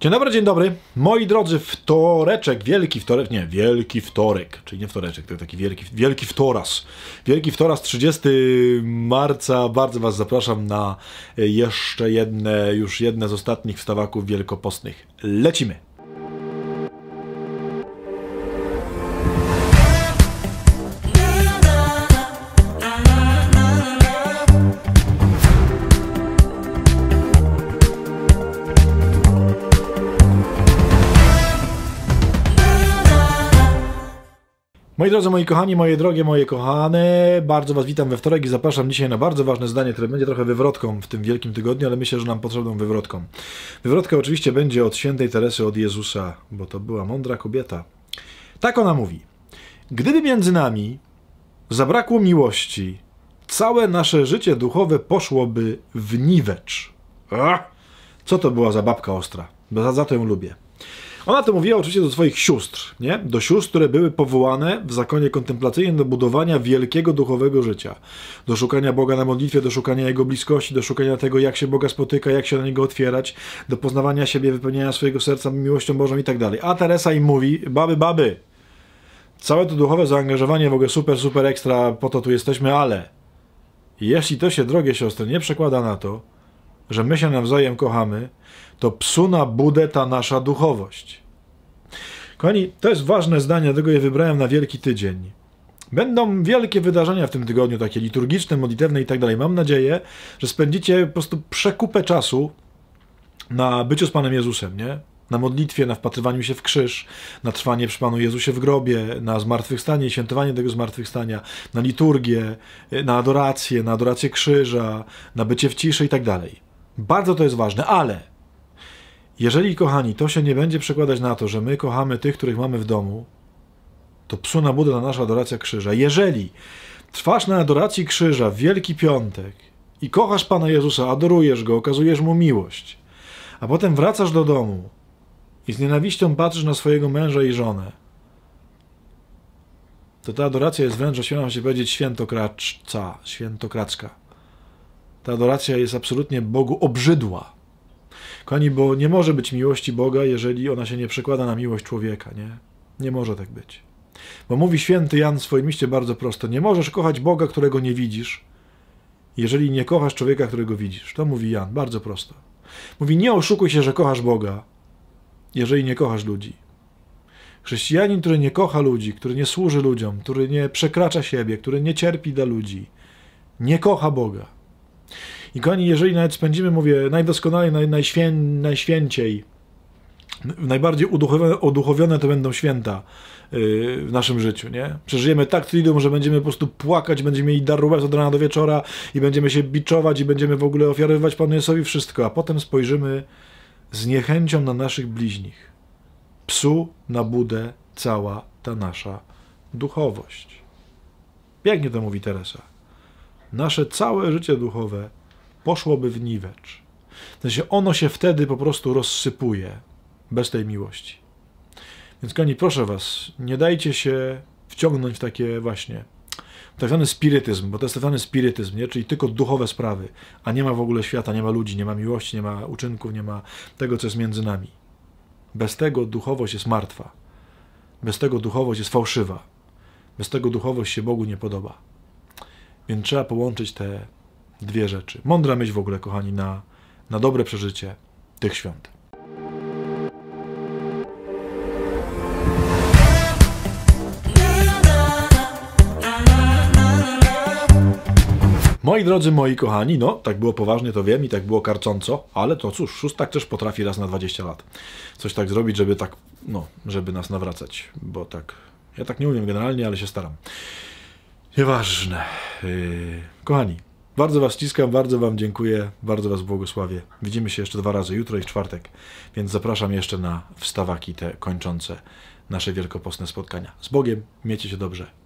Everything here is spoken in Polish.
Dzień dobry, dzień dobry. Moi drodzy, wtoreczek, wielki wtorek, nie, wielki wtorek, czyli nie wtoreczek, tylko taki wielki, wielki wtoras. Wielki wtoras, 30 marca. Bardzo Was zapraszam na jeszcze jedne, już jedne z ostatnich wstawaków wielkopostnych. Lecimy! Moi drodzy, moi kochani, moje drogie, moje kochane, bardzo Was witam we wtorek i zapraszam dzisiaj na bardzo ważne zdanie, które będzie trochę wywrotką w tym wielkim tygodniu, ale myślę, że nam potrzebną wywrotką. Wywrotka oczywiście będzie od świętej Teresy, od Jezusa, bo to była mądra kobieta. Tak ona mówi. Gdyby między nami zabrakło miłości, całe nasze życie duchowe poszłoby w niwecz. Co to była za babka ostra? Bo za, za to ją lubię. Ona to mówiła oczywiście do swoich sióstr, nie? Do sióstr, które były powołane w zakonie kontemplacyjnym do budowania wielkiego duchowego życia. Do szukania Boga na modlitwie, do szukania Jego bliskości, do szukania tego, jak się Boga spotyka, jak się na Niego otwierać, do poznawania siebie, wypełniania swojego serca miłością Bożą i tak dalej. A Teresa im mówi, baby, baby, całe to duchowe zaangażowanie w ogóle super, super ekstra, po to tu jesteśmy, ale jeśli to się, drogie siostry, nie przekłada na to, że my się nawzajem kochamy, to psuna budę ta nasza duchowość. Kochani, to jest ważne zdanie, dlatego je wybrałem na Wielki Tydzień. Będą wielkie wydarzenia w tym tygodniu, takie liturgiczne, modlitewne i tak dalej. Mam nadzieję, że spędzicie po prostu przekupę czasu na byciu z Panem Jezusem, nie? Na modlitwie, na wpatrywaniu się w krzyż, na trwanie przy Panu Jezusie w grobie, na zmartwychwstanie i świętowanie tego zmartwychwstania, na liturgię, na adorację, na adorację krzyża, na bycie w ciszy i tak dalej. Bardzo to jest ważne, ale jeżeli, kochani, to się nie będzie przekładać na to, że my kochamy tych, których mamy w domu, to psu na budę na nasza adoracja krzyża. Jeżeli trwasz na adoracji krzyża w Wielki Piątek i kochasz Pana Jezusa, adorujesz Go, okazujesz Mu miłość, a potem wracasz do domu i z nienawiścią patrzysz na swojego męża i żonę, to ta adoracja jest wręcz, ośmielam się powiedzieć, świętokraczca, świętokraczka. Ta adoracja jest absolutnie Bogu obrzydła. Kochani, bo nie może być miłości Boga, jeżeli ona się nie przekłada na miłość człowieka, nie? Nie może tak być. Bo mówi święty Jan w swoim liście bardzo prosto: Nie możesz kochać Boga, którego nie widzisz, jeżeli nie kochasz człowieka, którego widzisz. To mówi Jan, bardzo prosto. Mówi: Nie oszukuj się, że kochasz Boga, jeżeli nie kochasz ludzi. Chrześcijanin, który nie kocha ludzi, który nie służy ludziom, który nie przekracza siebie, który nie cierpi dla ludzi, nie kocha Boga. I kochani, jeżeli nawet spędzimy, mówię, najdoskonalej, naj, najświę, najświęciej, najbardziej uduchowione, uduchowione to będą święta y, w naszym życiu, nie? Przeżyjemy tak triduum, że będziemy po prostu płakać, będziemy mieli dar od rana do wieczora i będziemy się biczować i będziemy w ogóle ofiarowywać Panu Jezusowi wszystko, a potem spojrzymy z niechęcią na naszych bliźnich. Psu na budę cała ta nasza duchowość. Pięknie to mówi Teresa. Nasze całe życie duchowe poszłoby w niwecz. W ono się wtedy po prostu rozsypuje bez tej miłości. Więc kochani, proszę was, nie dajcie się wciągnąć w takie właśnie tak zwany spirytyzm, bo to jest tak zwany spirytyzm, nie? czyli tylko duchowe sprawy, a nie ma w ogóle świata, nie ma ludzi, nie ma miłości, nie ma uczynków, nie ma tego, co jest między nami. Bez tego duchowość jest martwa. Bez tego duchowość jest fałszywa. Bez tego duchowość się Bogu nie podoba. Więc trzeba połączyć te dwie rzeczy. Mądra myśl w ogóle, kochani, na, na dobre przeżycie tych świąt. Moi drodzy, moi kochani, no tak było poważnie, to wiem i tak było karcąco, ale to cóż, szóstak też potrafi raz na 20 lat coś tak zrobić, żeby tak, no, żeby nas nawracać, bo tak, ja tak nie umiem generalnie, ale się staram. Nieważne. Yy, kochani, bardzo Was ściskam, bardzo Wam dziękuję, bardzo Was błogosławię. Widzimy się jeszcze dwa razy, jutro i w czwartek, więc zapraszam jeszcze na wstawaki te kończące nasze wielkopostne spotkania. Z Bogiem, miecie się dobrze.